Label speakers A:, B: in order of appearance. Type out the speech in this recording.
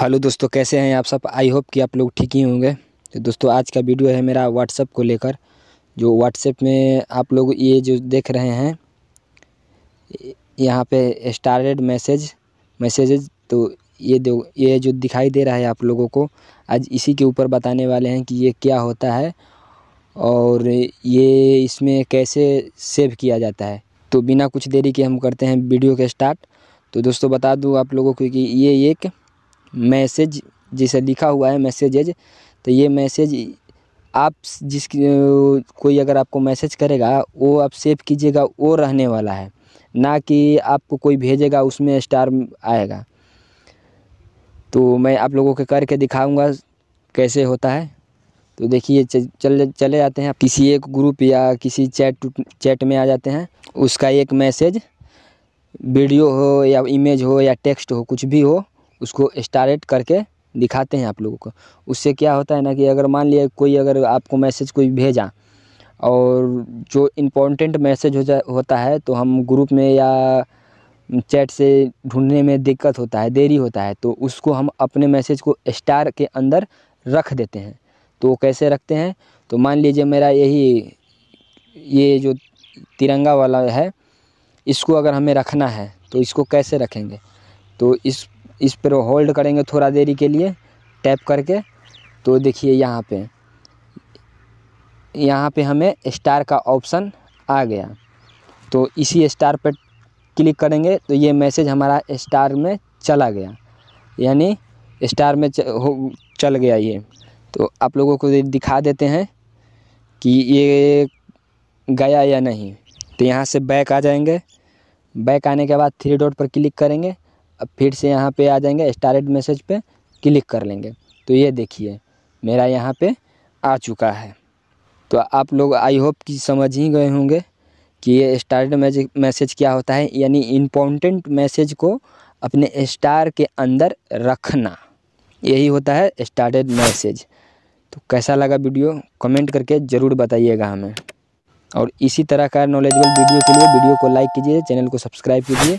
A: hello दोस्तों कैसे हैं आप सब आई होप कि आप लोग ठीक ही होंगे तो दोस्तों आज का वीडियो है मेरा व्हाट्सअप को लेकर जो व्हाट्सएप में आप लोग ये जो देख रहे हैं यहाँ पे स्टारेड मैसेज मैसेजेज तो ये दो ये जो दिखाई दे रहा है आप लोगों को आज इसी के ऊपर बताने वाले हैं कि ये क्या होता है और ये इसमें कैसे सेव किया जाता है तो बिना कुछ देरी के हम करते हैं वीडियो के स्टार्ट तो दोस्तों बता दूँ आप लोगों को कि ये एक मैसेज जैसे लिखा हुआ है मैसेजेज तो ये मैसेज आप जिस कोई अगर आपको मैसेज करेगा वो आप सेव कीजिएगा वो रहने वाला है ना कि आपको कोई भेजेगा उसमें स्टार आएगा तो मैं आप लोगों के करके दिखाऊंगा कैसे होता है तो देखिए चले चले जाते हैं किसी एक ग्रुप या किसी चैट चैट में आ जाते हैं उसका एक मैसेज वीडियो हो या इमेज हो या टेक्स्ट हो कुछ भी हो उसको स्टारेट करके दिखाते हैं आप लोगों को उससे क्या होता है ना कि अगर मान लिया कोई अगर आपको मैसेज कोई भेजा और जो इम्पोर्टेंट मैसेज हो जा होता है तो हम ग्रुप में या चैट से ढूंढने में दिक्कत होता है देरी होता है तो उसको हम अपने मैसेज को स्टार के अंदर रख देते हैं तो कैसे रखते हैं तो मान लीजिए मेरा यही ये जो तिरंगा वाला है इसको अगर हमें रखना है तो इसको कैसे रखेंगे तो इस इस पर होल्ड करेंगे थोड़ा देरी के लिए टैप करके तो देखिए यहाँ पे यहाँ पे हमें स्टार का ऑप्शन आ गया तो इसी स्टार पर क्लिक करेंगे तो ये मैसेज हमारा स्टार में चला गया यानी स्टार में हो, चल गया ये तो आप लोगों को दिखा देते हैं कि ये गया या नहीं तो यहाँ से बैक आ जाएंगे बैक आने के बाद थ्री डॉट पर क्लिक करेंगे अब फिर से यहाँ पे आ जाएंगे स्टारेड मैसेज पे क्लिक कर लेंगे तो ये देखिए मेरा यहाँ पे आ चुका है तो आप लोग आई होप कि समझ ही गए होंगे कि ये स्टार्टेड मैसेज क्या होता है यानी इम्पोर्टेंट मैसेज को अपने स्टार के अंदर रखना यही होता है स्टार्टेड मैसेज तो कैसा लगा वीडियो कमेंट करके ज़रूर बताइएगा हमें और इसी तरह का नॉलेजबल वीडियो के लिए वीडियो को लाइक कीजिए चैनल को सब्सक्राइब कीजिए